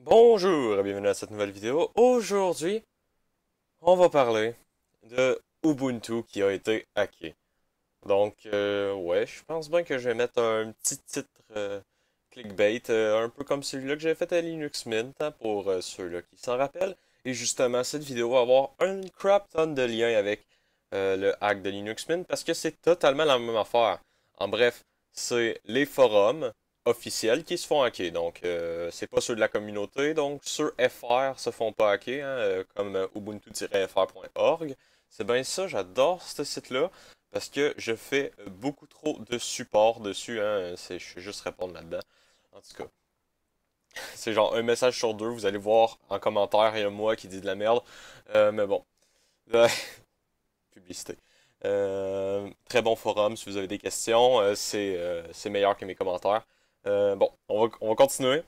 Bonjour et bienvenue à cette nouvelle vidéo. Aujourd'hui, on va parler de Ubuntu qui a été hacké. Donc, euh, ouais, je pense bien que je vais mettre un petit titre euh, clickbait, euh, un peu comme celui-là que j'ai fait à Linux Mint, hein, pour ceux-là qui s'en rappellent. Et justement, cette vidéo va avoir un crap de liens avec le hack de Linux Mint parce que c'est totalement la même affaire. En bref, c'est les forums, officiels qui se font hacker. Donc, euh, c'est pas ceux de la communauté. Donc, ceux FR se font pas hacker, hein, euh, comme euh, ubuntu-fr.org. C'est bien ça, j'adore ce site-là parce que je fais beaucoup trop de support dessus. Hein, je vais juste répondre là-dedans. En tout cas, c'est genre un message sur deux. Vous allez voir en commentaire, il y a moi qui dit de la merde. mais bon, publicité. très bon forum si vous avez des questions. c'est c'est meilleur que mes commentaires. Euh, bon, on va, continuer.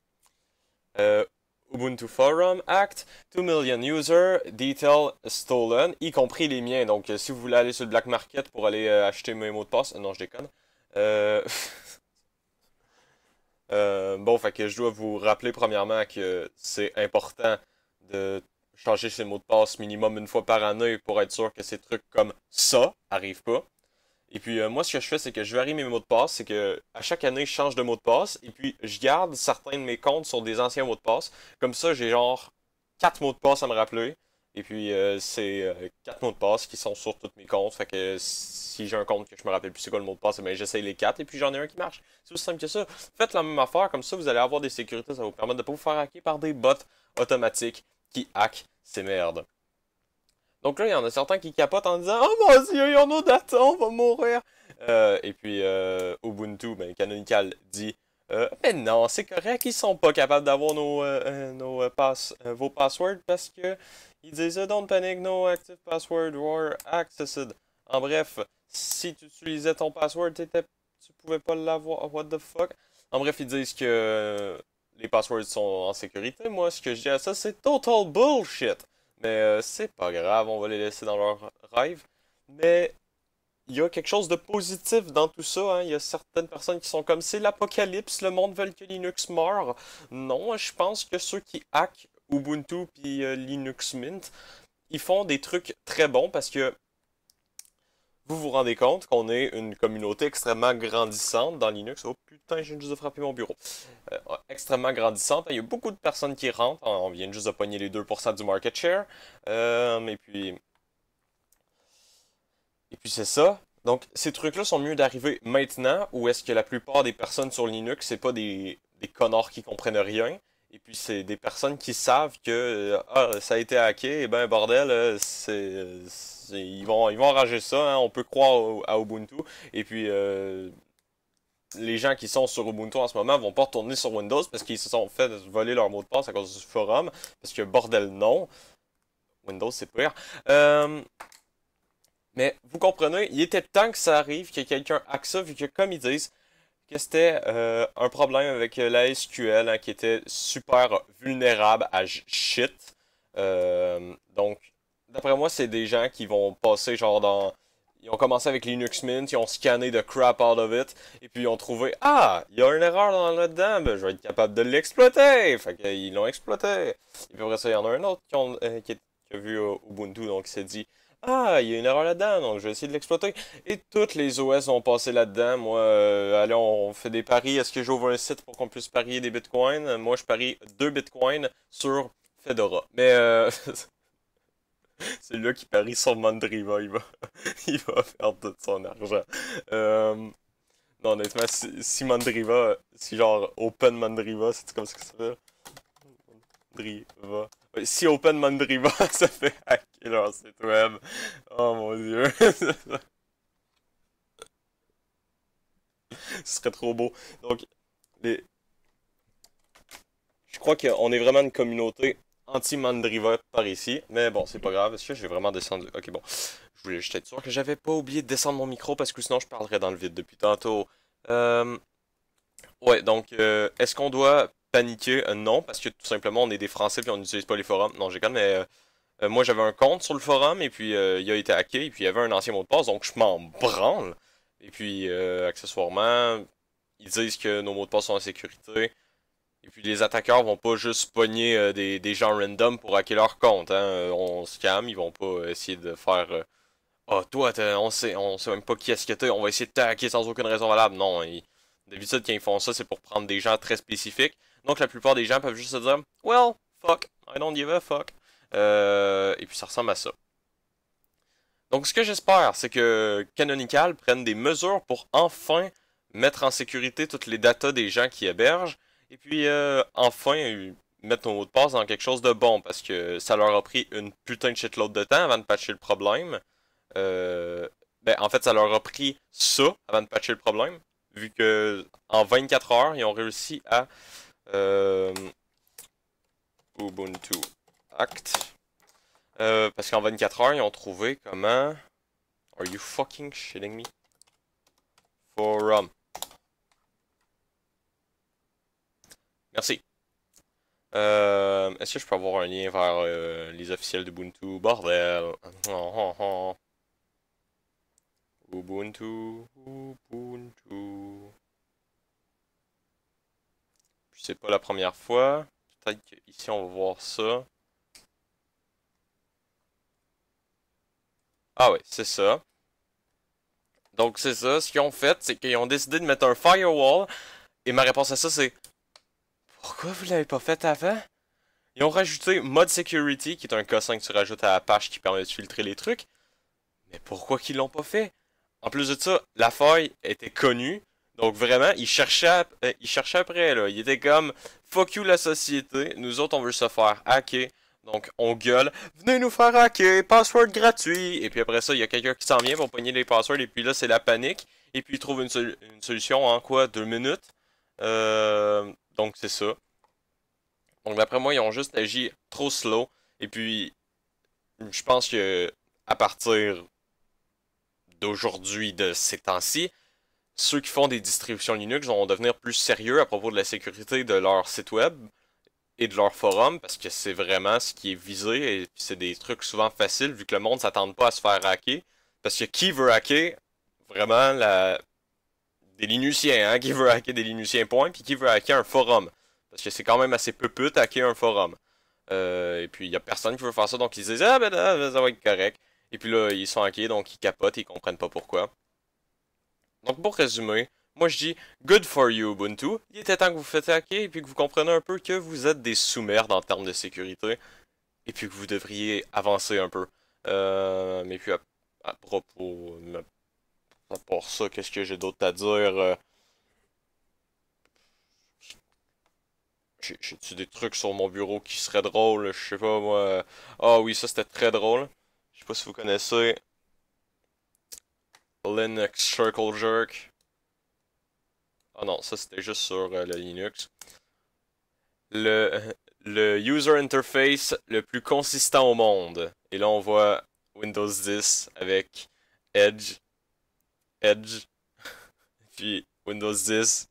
Euh, Ubuntu Forum Act, 2 million users, detail stolen, y compris les miens. Donc, euh, si vous voulez aller sur le black market pour aller acheter mes mots de passe, non, je déconne. bon, fait que je dois vous rappeler premièrement que c'est important de changer ses mots de passe minimum une fois par année pour être sûr que ces trucs comme ça arrivent pas. Et puis euh, moi, ce que je fais, c'est que je varie mes mots de passe. C'est que à chaque année, je change de mot de passe. Et puis je garde certains de mes comptes sur des anciens mots de passe. Comme ça, j'ai genre quatre mots de passe à me rappeler. Et puis euh, c'est euh, quatre mots de passe qui sont sur tous mes comptes. Fait que si j'ai un compte que je me rappelle plus c'est quoi le mot de passe, mais ben, j'essaye les quatre et puis j'en ai un qui marche. C'est aussi simple que ça. Faites la même affaire, comme ça vous allez avoir des sécurités, ça va vous permettre de ne pas vous faire hacker par des bots automatiques qui hackent ces merdes. Donc là, il y en a certains qui capotent en disant Oh mon dieu, y en a on va mourir. Euh, et puis euh, Ubuntu, ben, Canonical dit euh, Mais non, c'est correct, ils sont pas capables d'avoir nos, nos pass vos passwords parce que ils disent Don't panic, no active password were accessed. En bref, si tu utilisais ton password, tu pouvais pas l'avoir. What the fuck? En bref, ils disent que les passwords sont en sécurité. Moi, ce que je dis à ça, c'est total bullshit. Mais euh, c'est pas grave, on va les laisser dans leur rêve. Mais il y a quelque chose de positif dans tout ça. Hein. Il y a certaines personnes qui sont comme c'est l'apocalypse, le monde veut que Linux meure. Non, je pense que ceux qui hackent Ubuntu puis euh, Linux Mint, ils font des trucs très bons parce que vous vous rendez compte qu'on est une communauté extrêmement grandissante dans Linux. Oh putain, j'ai juste frappé mon bureau. Euh, extrêmement grandissante. Il y a beaucoup de personnes qui rentrent. On vient juste de pogner les 2% du market share. Euh, et puis. Et puis c'est ça. Donc ces trucs-là sont mieux d'arriver maintenant ou est-ce que la plupart des personnes sur Linux, c'est pas des, des connards qui comprennent rien et puis c'est des personnes qui savent que euh, ah, ça a été hacké, et eh ben bordel, euh, ils vont ils vont rager ça, hein. on peut croire à Ubuntu. Et puis euh, les gens qui sont sur Ubuntu en ce moment vont pas retourner sur Windows parce qu'ils se sont fait voler leur mot de passe à cause du forum. Parce que bordel non. Windows c'est pire. mais vous comprenez, il était temps que ça arrive, que quelqu'un hack ça, vu que comme ils disent, que c'était euh, un problème avec euh, la SQL hein, qui était super vulnérable à shit. Euh, donc, d'après moi, c'est des gens qui vont passer genre dans. Ils ont commencé avec Linux Mint, ils ont scanné de crap out of it, et puis ils ont trouvé Ah, il y a une erreur dans là-dedans, ben, je vais être capable de l'exploiter. Fait qu'ils l'ont exploité. Et puis après ça, il y en a un autre qui, a, qui a vu Ubuntu, donc il s'est dit ah, il y a une erreur là-dedans, donc je vais essayer de l'exploiter. Et toutes les OS ont passé là-dedans. Moi, euh, allez, on fait des paris. Est-ce que j'ouvre un site pour qu'on puisse parier des bitcoins? Moi, je parie 2 bitcoins sur Fedora. Mais euh, c'est lui qui parie sur Mandriva. Il va, il va perdre tout son argent. Euh, non, honnêtement, si, Mandriva, si genre Open Mandriva, c'est comme ça que ça dire, Mandriva. Si Open Mandriva ça fait hacker leur site web, oh mon dieu. Ce serait trop beau. Donc, les... je crois qu'on est vraiment une communauté anti-Mandriva par ici. Mais bon, c'est pas grave. Est-ce que j'ai vraiment descendre. Ok, bon. Je voulais juste être sûr que j'avais pas oublié de descendre mon micro parce que sinon je parlerais dans le vide depuis tantôt. Euh, ouais, donc, euh, est-ce qu'on doit paniquer, euh, non, parce que tout simplement, on est des Français puis on n'utilise pas les forums. Non, j'ai quand même. Euh, euh, moi, j'avais un compte sur le forum et puis il a été hacké et puis il y avait un ancien mot de passe, donc je m'en branle. Et puis, accessoirement, ils disent que nos mots de passe sont en sécurité. Et puis, les attaqueurs vont pas juste pogner des, gens random pour hacker leur compte. Hein. On se calme, ils vont pas essayer de faire. Ah, toi, on sait, on sait même pas qui est-ce que t'es, on va essayer de hacker sans aucune raison valable. Non, d'habitude, quand ils font ça, c'est pour prendre des gens très spécifiques. Donc la plupart des gens peuvent juste se dire Well, fuck, I don't give a fuck. Euh, et puis ça ressemble à ça. Donc ce que j'espère, c'est que Canonical prenne des mesures pour enfin mettre en sécurité toutes les datas des gens qui hébergent. Et puis euh, enfin mettre nos mots de passe dans quelque chose de bon parce que ça leur a pris une putain de shitload de temps avant de patcher le problème. Euh, ben, en fait, ça leur a pris ça avant de patcher le problème, vu que en 24 heures, ils ont réussi à euh, Ubuntu Act. Euh, parce qu'en 24 heures, ils ont trouvé comment... Are you fucking shitting me? Forum. Merci. Euh, Est-ce que je peux avoir un lien vers euh, les officiels d'Ubuntu? Bordel! Ubuntu, Ubuntu c'est pas la première fois. Peut-être qu'ici, on va voir ça. Ah ouais, c'est ça. Donc c'est ça, ce qu'ils ont fait, c'est qu'ils ont décidé de mettre un firewall. Et ma réponse à ça, c'est... Pourquoi vous l'avez pas fait avant? Ils ont rajouté mode Security, qui est un cossin que tu rajoutes à la page qui permet de filtrer les trucs. Mais pourquoi qu'ils l'ont pas fait? En plus de ça, la faille était connue. Donc vraiment, il cherchaient euh, il après, là. ils étaient comme, fuck you la société, nous autres on veut se faire hacker. Donc on gueule, venez nous faire hacker, password gratuit. Et puis après ça, il y a quelqu'un qui s'en vient pour pogner les passwords, et puis là c'est la panique. Et puis il trouve une, solution en quoi Deux minutes. Euh, donc c'est ça. Donc d'après moi, ils ont juste agi trop slow. Et puis, je pense que à partir d'aujourd'hui, de ces temps-ci, ceux qui font des distributions Linux vont devenir plus sérieux à propos de la sécurité de leur site web et de leur forum parce que c'est vraiment ce qui est visé et c'est des trucs souvent faciles vu que le monde s'attend pas à se faire hacker parce que qui veut hacker vraiment la des Linuxiens hein qui veut hacker des Linuxiens point puis qui veut hacker un forum parce que c'est quand même assez peu pute hacker un forum euh, et puis il y a personne qui veut faire ça donc ils disent ah ben là, ah, ben, ça va être correct et puis là ils sont hackés donc ils capotent et ils comprennent pas pourquoi donc pour résumer, moi je dis good for you Ubuntu. Il était temps que vous faites hacker et puis que vous compreniez un peu que vous êtes des sous-merdes en termes de sécurité et puis que vous devriez avancer un peu. Euh, mais puis à, propos, à part ça, qu'est-ce que j'ai d'autre à dire euh? J'ai-tu des trucs sur mon bureau qui seraient drôles Je sais pas moi. Ah oui, ça c'était très drôle. Je sais pas si vous connaissez Linux Circle Jerk. Ah non, ça c'était juste sur euh, le Linux. Le, le user interface le plus consistant au monde. Et là on voit Windows 10 avec Edge, Edge, puis Windows 10.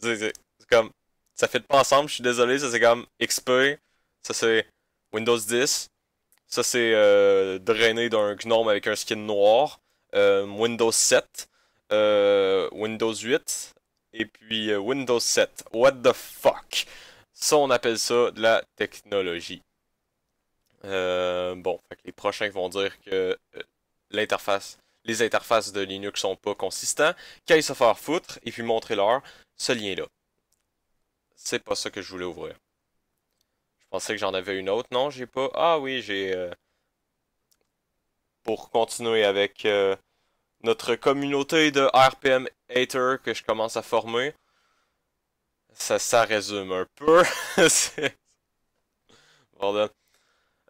C'est comme, ça fait pas ensemble, je suis désolé, ça c'est comme XP, ça c'est Windows 10, ça c'est euh, drainé d'un gnome avec un skin noir, euh, Windows 7, euh, Windows 8 et puis euh, Windows 7. What the fuck? Ça, on appelle ça de la technologie. bon, les prochains vont dire que l'interface, les interfaces de Linux sont pas consistants, qu'ils se faire foutre et puis montrer leur ce lien-là. C'est pas ça que je voulais ouvrir. Je pensais que j'en avais une autre, non, j'ai pas. Ah oui, j'ai pour continuer avec euh, notre communauté de RPM haters que je commence à former. Ça, ça résume un peu.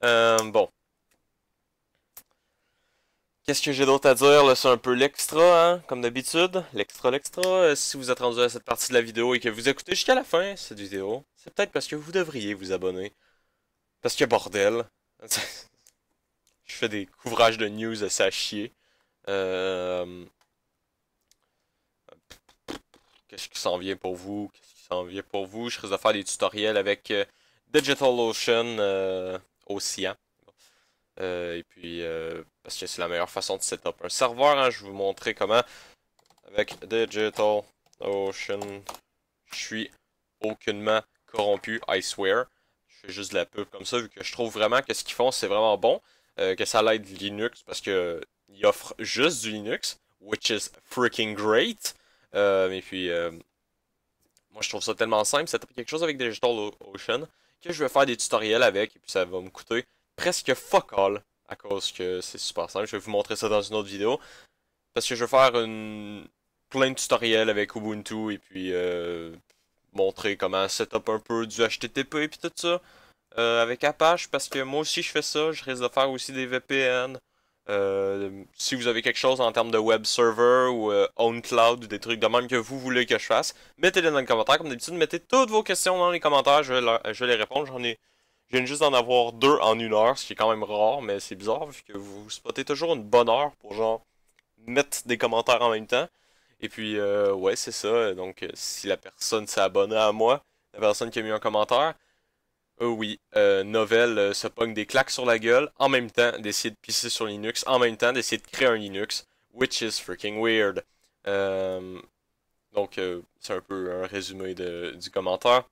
Euh, bon. Qu'est-ce que j'ai d'autre à dire? C'est un peu l'extra, hein, comme d'habitude. L'extra, l'extra. Euh, si vous êtes rendu à cette partie de la vidéo et que vous écoutez jusqu'à la fin cette vidéo, c'est peut-être parce que vous devriez vous abonner. Parce que bordel. Je fais des couvrages de news à ça chier. Euh, qu'est-ce qui s'en vient pour vous? Qu'est-ce qui s'en vient pour vous? Je risque de faire des tutoriels avec DigitalOcean euh, Ocean. Euh, euh, et puis, parce que c'est la meilleure façon de setup un serveur, hein, je vais vous montrer comment, avec DigitalOcean, je suis aucunement corrompu, I swear. Je fais juste de la pub comme ça, vu que je trouve vraiment que ce qu'ils font, c'est vraiment bon. Euh, que ça l'aide Linux parce que il offre juste du Linux, which is freaking great. Euh, et puis, euh, moi je trouve ça tellement simple, c'est quelque chose avec Digital Ocean que je vais faire des tutoriels avec et puis ça va me coûter presque fuck all à cause que c'est super simple. Je vais vous montrer ça dans une autre vidéo parce que je vais faire une... plein de tutoriels avec Ubuntu et puis montrer comment setup un peu du HTTP et puis tout ça. Euh, avec Apache parce que moi aussi je fais ça. Je risque de faire aussi des VPN. Euh, si vous avez quelque chose en termes de web server ou euh, own cloud ou des trucs de même que vous voulez que je fasse, mettez-les dans les commentaires. Comme d'habitude, mettez toutes vos questions dans les commentaires. Je vais, je les répondre. J'en ai. Je viens juste d'en avoir deux en une heure, ce qui est quand même rare, mais c'est bizarre vu que vous spottez toujours une bonne heure pour genre mettre des commentaires en même temps. Et puis, ouais, c'est ça. Donc, si la personne s'est abonnée à moi, la personne qui a mis un commentaire, euh, oui, euh, euh, se pogne des claques sur la gueule, en même temps d'essayer de pisser sur Linux, en même temps d'essayer de créer un Linux, which is freaking weird. Euh, donc, euh, c'est un peu un résumé de, du commentaire.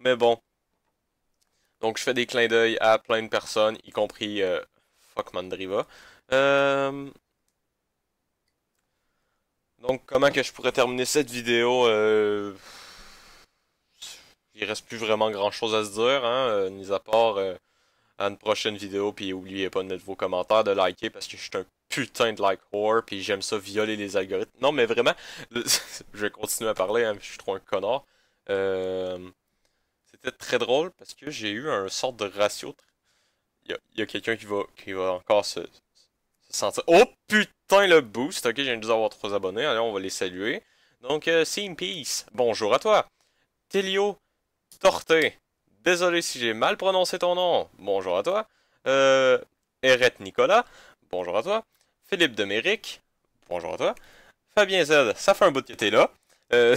Mais bon. Donc, je fais des clins d'œil à plein de personnes, y compris Fuck Mandriva. Donc, comment que je pourrais terminer cette vidéo il reste plus vraiment grand chose à se dire, hein, euh, mis à part euh, à une prochaine vidéo. Puis oubliez pas de mettre vos commentaires, de liker parce que je suis un putain de like whore. Puis j'aime ça violer les algorithmes. Non, mais vraiment, je vais continuer à parler. Hein, je suis trop un connard. Euh, c'était très drôle parce que j'ai eu un sort de ratio. Il y a, quelqu'un qui va, qui va encore se, sentir. Oh putain le boost! Ok, j'ai dû avoir trois abonnés. Allez, on va les saluer. Donc, euh, in Peace, bonjour à toi. Telio Torté, désolé si j'ai mal prononcé ton nom, bonjour à toi. Euh, Eret Nicolas, bonjour à toi. Philippe Deméric, bonjour à toi. Fabien Z, ça fait un bout que t'es là. Euh,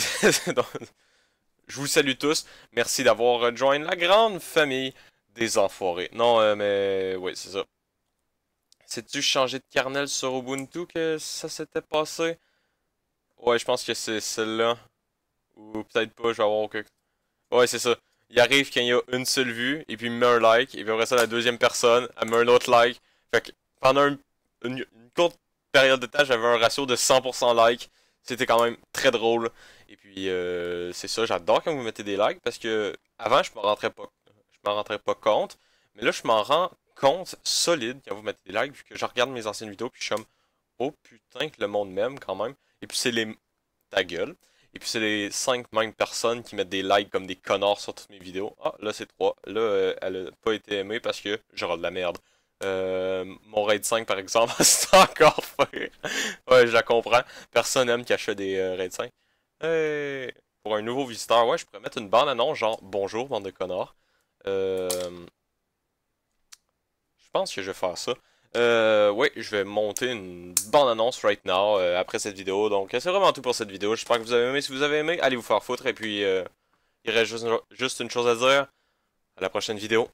je vous salue tous. Merci d'avoir rejoint la grande famille des enfoirés. Non, euh, mais oui, c'est ça. C'est-tu changer de carnel sur Ubuntu que ça s'était passé? Ouais, je pense que c'est celle-là. Ou peut-être pas, je vais avoir chose. Ouais, c'est ça. Il arrive quand il y a une seule vue, et puis il met un like, et puis après ça, la deuxième personne, elle met un autre like. Fait que pendant une, une, courte période de temps, j'avais un ratio de 100% like. C'était quand même très drôle. Et puis, euh, c'est ça, j'adore quand vous mettez des likes, parce que avant, je m'en rentrais pas, je m'en rentrais pas compte. Mais là, je m'en rends compte solide quand vous mettez des likes, vu que je regarde mes anciennes vidéos, puis je suis comme, oh putain, que le monde m'aime quand même. Et puis, c'est les. ta gueule. Et puis c'est les 5 mêmes personnes qui mettent des likes comme des connards sur toutes mes vidéos. Ah, là c'est 3. Là, euh, elle a pas été aimée parce que j'aurai de la merde. Euh, mon raid 5 par exemple, c'est encore fait. ouais, je la comprends. Personne aime achète des euh, raids raid 5. Pour un nouveau visiteur, ouais, je pourrais mettre une bande annonce genre bonjour bande de connards. Je pense que je vais faire ça. Euh, ouais, je vais monter une bande-annonce right now euh, après cette vidéo. Donc, c'est vraiment tout pour cette vidéo. J'espère que vous avez aimé. Si vous avez aimé, allez vous faire foutre. Et puis, euh, il reste juste une chose à dire. À la prochaine vidéo.